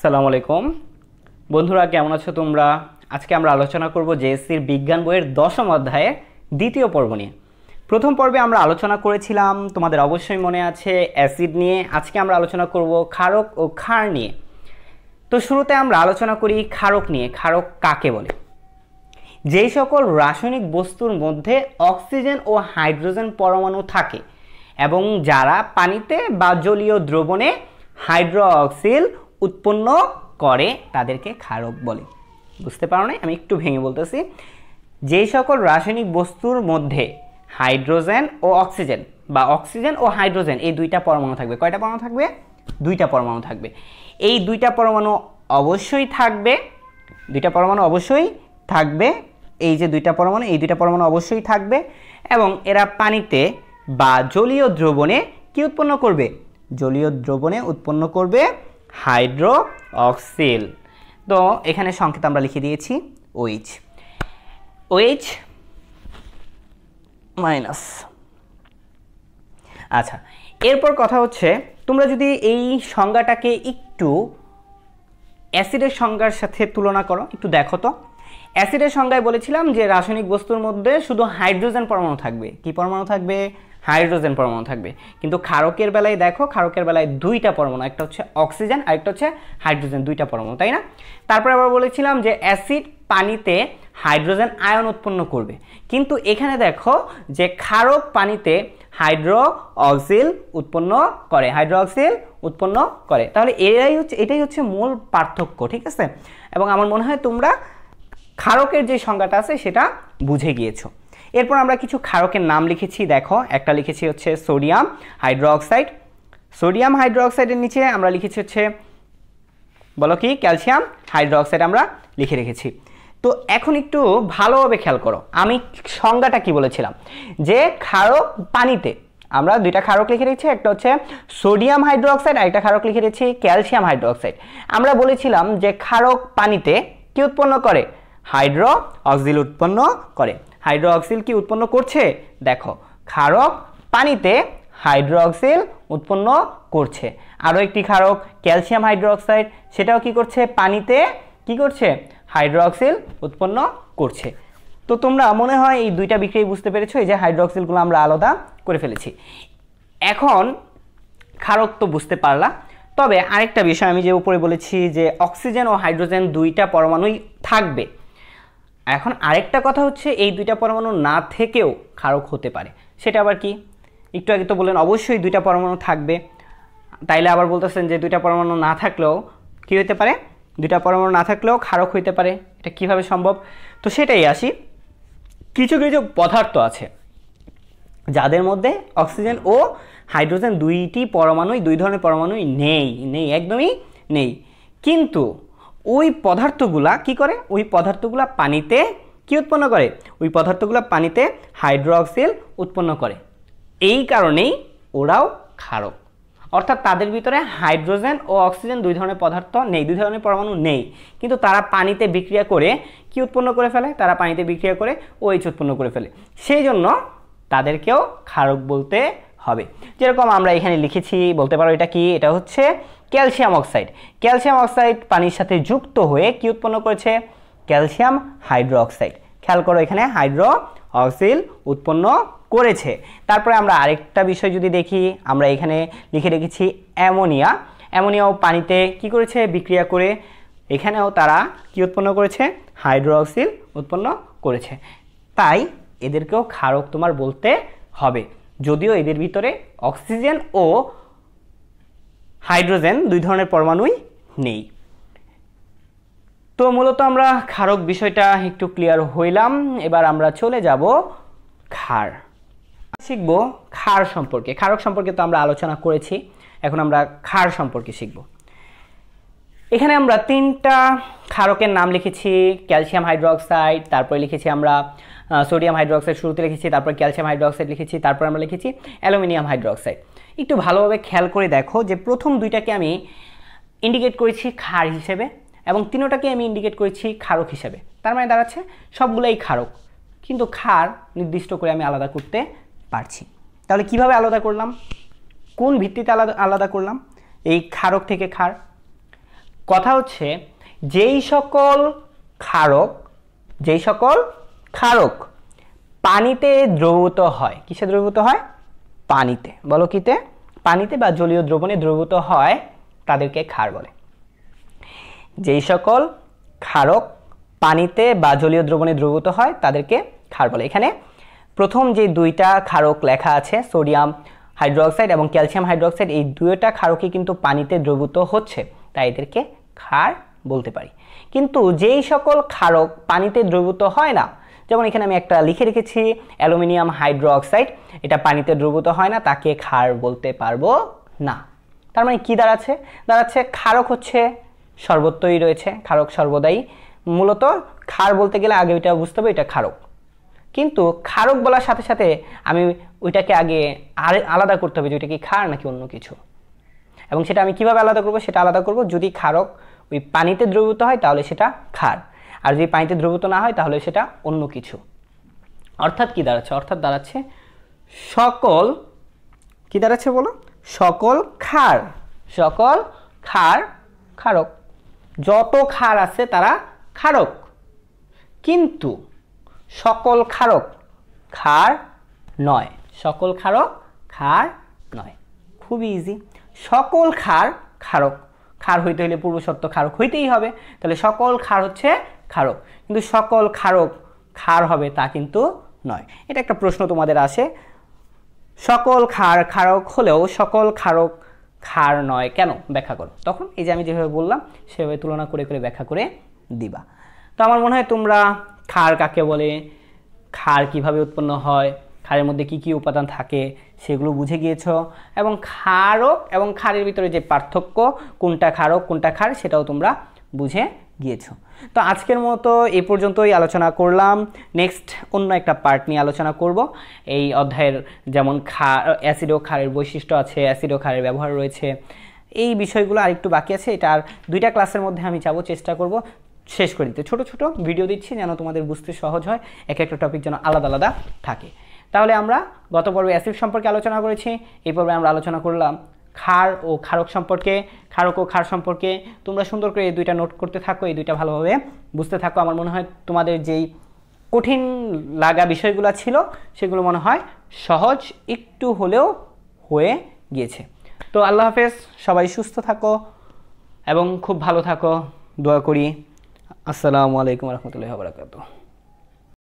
সালাম আলাইকুম বন্ধুরা কেমন আছো তোমরা আজকে আমরা আলোচনা করব জেএসসির বিজ্ঞান বইয়ের দশম অধ্যায়ে দ্বিতীয় পর্ব নিয়ে প্রথম পর্বে আমরা আলোচনা করেছিলাম তোমাদের অবশ্যই মনে আছে অ্যাসিড নিয়ে আজকে আমরা আলোচনা করব ক্ষারক ও ক্ষার নিয়ে তো শুরুতে আমরা আলোচনা করি ক্ষারক নিয়ে ক্ষারক কাকে বলে যেই সকল রাসায়নিক বস্তুর মধ্যে অক্সিজেন ও হাইড্রোজেন পরমাণু থাকে এবং যারা পানিতে বা জলীয় দ্রবণে হাইড্রোঅক্সিল উৎপন্ন করে তাদেরকে ক্ষারক বলে বুঝতে পারো না আমি একটু ভেঙে বলতেছি যেই সকল রাসায়নিক বস্তুর মধ্যে হাইড্রোজেন ও অক্সিজেন বা অক্সিজেন ও হাইড্রোজেন এই দুইটা পরমাণু থাকবে কয়টা পরমাণু থাকবে দুইটা পরমাণু থাকবে এই দুইটা পরমাণু অবশ্যই থাকবে দুইটা পরমাণু অবশ্যই থাকবে এই যে দুইটা পরমাণু এই দুইটা পরমাণু অবশ্যই থাকবে এবং এরা পানিতে বা জলীয় দ্রবণে কি উৎপন্ন করবে জলীয় দ্রবণে উৎপন্ন করবে হাইড্রো অক্সিল তো এখানে সংকেত আমরা লিখে দিয়েছি ওইচ ওইচ মাইনাস আচ্ছা এরপর কথা হচ্ছে তোমরা যদি এই সংজ্ঞাটাকে একটু অ্যাসিডের সংজ্ঞার সাথে তুলনা করো একটু দেখো তো অ্যাসিডের সংজ্ঞায় বলেছিলাম যে রাসায়নিক বস্তুর মধ্যে শুধু হাইড্রোজেন পরমাণু থাকবে কি পরমাণু থাকবে হাইড্রোজেন পরমাণু থাকবে কিন্তু ক্ষারকের বেলায় দেখো ক্ষারকের বেলায় দুইটা পরমাণু একটা হচ্ছে অক্সিজেন আরেকটা হচ্ছে হাইড্রোজেন দুইটা পরমাণু তাই না তারপরে আবার বলেছিলাম যে অ্যাসিড পানিতে হাইড্রোজেন আয়ন উৎপন্ন করবে কিন্তু এখানে দেখো যে ক্ষারক পানিতে হাইড্রো অক্সিল উৎপন্ন করে হাইড্রো অক্সিল উৎপন্ন করে তাহলে এরাই হচ্ছে এটাই হচ্ছে মূল পার্থক্য ঠিক আছে এবং আমার মনে হয় তোমরা ক্ষারকের যে সংজ্ঞাটা আছে সেটা বুঝে গিয়েছো এরপর আমরা কিছু ক্ষারকের নাম লিখেছি দেখো একটা লিখেছি হচ্ছে সোডিয়াম হাইড্রোঅক্সাইড সোডিয়াম হাইড্রোঅক্সাইডের নিচে আমরা লিখেছি হচ্ছে বলো কি ক্যালসিয়াম হাইড্রোক্সাইড আমরা লিখে রেখেছি তো এখন একটু ভালোভাবে খেয়াল করো আমি সংজ্ঞাটা কি বলেছিলাম যে ক্ষারক পানিতে আমরা দুইটা ক্ষারক লিখে রেখেছি একটা হচ্ছে সোডিয়াম হাইড্রোক্সাইড আরেকটা ক্ষারক লিখে রেখেছি ক্যালসিয়াম হাইড্রোক্সাইড আমরা বলেছিলাম যে ক্ষারক পানিতে কি উৎপন্ন করে হাইড্রো অক্সিল উৎপন্ন করে হাইড্রোঅক্সিল কি উৎপন্ন করছে দেখো ক্ষারক পানিতে হাইড্রোঅক্সিল উৎপন্ন করছে আরও একটি ক্ষারক ক্যালসিয়াম হাইড্রোঅক্সাইড সেটাও কি করছে পানিতে কি করছে হাইড্রোঅক্সিল উৎপন্ন করছে তো তোমরা মনে হয় এই দুইটা বিক্রিয়া বুঝতে পেরেছো এই যে হাইড্রোক্সিলগুলো আমরা আলাদা করে ফেলেছি এখন ক্ষারক তো বুঝতে পারলা তবে আরেকটা বিষয় আমি যে উপরে বলেছি যে অক্সিজেন ও হাইড্রোজেন দুইটা পরমাণুই থাকবে এখন আরেকটা কথা হচ্ছে এই দুইটা পরমাণু না থেকেও ক্ষারক হতে পারে সেটা আবার কি একটু আগে তো বললেন অবশ্যই দুইটা পরমাণু থাকবে তাইলে আবার বলতেছেন যে দুইটা পরমাণু না থাকলেও কি হতে পারে দুইটা পরমাণু না থাকলেও ক্ষারক হইতে পারে এটা কিভাবে সম্ভব তো সেটাই আসি কিছু কিছু পদার্থ আছে যাদের মধ্যে অক্সিজেন ও হাইড্রোজেন দুইটি পরমাণুই দুই ধরনের পরমাণুই নেই নেই একদমই নেই কিন্তু ওই পদার্থগুলা কি করে ওই পদার্থগুলা পানিতে কি উৎপন্ন করে ওই পদার্থগুলা পানিতে হাইড্রোক্সিল উৎপন্ন করে এই কারণেই ওরাও ক্ষারক অর্থাৎ তাদের ভিতরে হাইড্রোজেন ও অক্সিজেন দুই ধরনের পদার্থ নেই দুই ধরনের পরমাণু নেই কিন্তু তারা পানিতে বিক্রিয়া করে কি উৎপন্ন করে ফেলে তারা পানিতে বিক্রিয়া করে ওইচ উৎপন্ন করে ফেলে সেই জন্য তাদেরকেও ক্ষারক বলতে হবে যেরকম আমরা এখানে লিখেছি বলতে পারো এটা কি এটা হচ্ছে ক্যালসিয়াম অক্সাইড ক্যালসিয়াম অক্সাইড পানির সাথে যুক্ত হয়ে কি উৎপন্ন করেছে ক্যালসিয়াম হাইড্রো অক্সাইড খেয়াল করো এখানে হাইড্রো অক্সিল উৎপন্ন করেছে তারপরে আমরা আরেকটা বিষয় যদি দেখি আমরা এখানে লিখে রেখেছি অ্যামোনিয়া অ্যামোনিয়াও পানিতে কি করেছে বিক্রিয়া করে এখানেও তারা কি উৎপন্ন করেছে অক্সিল উৎপন্ন করেছে তাই এদেরকেও ক্ষারক তোমার বলতে হবে যদিও এদের ভিতরে অক্সিজেন ও হাইড্রোজেন দুই ধরনের পরমাণুই নেই তো মূলত আমরা ক্ষারক বিষয়টা একটু ক্লিয়ার হইলাম এবার আমরা চলে যাব ক্ষার শিখব ক্ষার সম্পর্কে ক্ষারক সম্পর্কে তো আমরা আলোচনা করেছি এখন আমরা ক্ষার সম্পর্কে শিখব এখানে আমরা তিনটা ক্ষারকের নাম লিখেছি ক্যালসিয়াম হাইড্রোক্সাইড তারপরে লিখেছি আমরা সোডিয়াম হাইড্রোক্সাইড শুরুতে লিখেছি তারপর ক্যালসিয়াম হাইড্রোক্সাইড লিখেছি তারপর আমরা লিখেছি অ্যালুমিনিয়াম হাইড্রোক্সাইড একটু ভালোভাবে খেয়াল করে দেখো যে প্রথম দুইটাকে আমি ইন্ডিকেট করেছি ক্ষার হিসেবে এবং তিনোটাকে আমি ইন্ডিকেট করেছি ক্ষারক হিসেবে তার মানে দাঁড়াচ্ছে সবগুলোই ক্ষারক কিন্তু ক্ষার নির্দিষ্ট করে আমি আলাদা করতে পারছি তাহলে কিভাবে আলাদা করলাম কোন ভিত্তিতে আলাদা আলাদা করলাম এই ক্ষারক থেকে ক্ষার কথা হচ্ছে যেই সকল ক্ষারক যেই সকল ক্ষারক পানিতে দ্রবীভূত হয় কিসে দ্রবীভূত হয় পানিতে বলো কিতে পানিতে বা জলীয় দ্রবণে দ্রবীভূত হয় তাদেরকে ক্ষার বলে যেই সকল ক্ষারক পানিতে বা জলীয় দ্রবণে দ্রবীভূত হয় তাদেরকে ক্ষার বলে এখানে প্রথম যে দুইটা ক্ষারক লেখা আছে সোডিয়াম হাইড্রোক্সাইড এবং ক্যালসিয়াম হাইড্রোক্সাইড এই দুইটা ক্ষারকই কিন্তু পানিতে দ্রবীভূত হচ্ছে তাই এদেরকে ক্ষার বলতে পারি কিন্তু যেই সকল ক্ষারক পানিতে দ্রবীভূত হয় না যেমন এখানে আমি একটা লিখে রেখেছি অ্যালুমিনিয়াম হাইড্রো অক্সাইড এটা পানিতে দ্রবীভূত হয় না তাকে ক্ষার বলতে পারবো না তার মানে কী দাঁড়াচ্ছে দাঁড়াচ্ছে ক্ষারক হচ্ছে সর্বত্রই রয়েছে ক্ষারক সর্বদাই মূলত ক্ষার বলতে গেলে আগে ওইটা বুঝতে হবে এটা ক্ষারক কিন্তু ক্ষারক বলার সাথে সাথে আমি ওইটাকে আগে আর আলাদা করতে হবে যে ওইটা কি ক্ষার নাকি অন্য কিছু এবং সেটা আমি কিভাবে আলাদা করব সেটা আলাদা করব যদি ক্ষারক ওই পানিতে দ্রবীভূত হয় তাহলে সেটা ক্ষার আর যদি পানিতে দ্রবীভূত না হয় তাহলে সেটা অন্য কিছু অর্থাৎ কি দাঁড়াচ্ছে অর্থাৎ দাঁড়াচ্ছে সকল কি দাঁড়াচ্ছে বলো সকল খার সকল খার খারক যত খার আছে তারা খারক কিন্তু সকল খারক খার নয় সকল খারক খার নয় খুবই ইজি সকল খার খারক খার হইতে হলে পূর্বশর্ত খারক হইতেই হবে তাহলে সকল খার হচ্ছে ক্ষারক কিন্তু সকল ক্ষারক ক্ষার হবে তা কিন্তু নয় এটা একটা প্রশ্ন তোমাদের আসে সকল ক্ষার ক্ষারক হলেও সকল ক্ষারক ক্ষার নয় কেন ব্যাখ্যা করো তখন এই যে আমি যেভাবে বললাম সেভাবে তুলনা করে করে ব্যাখ্যা করে দিবা তো আমার মনে হয় তোমরা খার কাকে বলে খার কিভাবে উৎপন্ন হয় খারের মধ্যে কি কি উপাদান থাকে সেগুলো বুঝে গিয়েছ এবং খারক এবং ক্ষারের ভিতরে যে পার্থক্য কোনটা ক্ষারক কোনটা খার সেটাও তোমরা বুঝে গিয়েছো তো আজকের মতো এ পর্যন্তই আলোচনা করলাম নেক্সট অন্য একটা পার্ট নিয়ে আলোচনা করব এই অধ্যায়ের যেমন খা অ্যাসিড ও খারের বৈশিষ্ট্য আছে অ্যাসিড ও খারের ব্যবহার রয়েছে এই বিষয়গুলো আরেকটু বাকি আছে এটা আর দুইটা ক্লাসের মধ্যে আমি যাবো চেষ্টা করব শেষ করে দিতে ছোটো ছোটো ভিডিও দিচ্ছি যেন তোমাদের বুঝতে সহজ হয় এক একটা টপিক যেন আলাদা আলাদা থাকে তাহলে আমরা গত পর্বে অ্যাসিড সম্পর্কে আলোচনা করেছি এই পর্বে আমরা আলোচনা করলাম ক্ষার ও ক্ষারক সম্পর্কে ক্ষারক ও ক্ষার সম্পর্কে তোমরা সুন্দর করে এই দুইটা নোট করতে থাকো এই দুইটা ভালোভাবে বুঝতে থাকো আমার মনে হয় তোমাদের যেই কঠিন লাগা বিষয়গুলো ছিল সেগুলো মনে হয় সহজ একটু হলেও হয়ে গিয়েছে তো আল্লাহ হাফেজ সবাই সুস্থ থাকো এবং খুব ভালো থাকো দোয়া করি আসসালামু আলাইকুম রহমতুল্লাহ বারাকাতু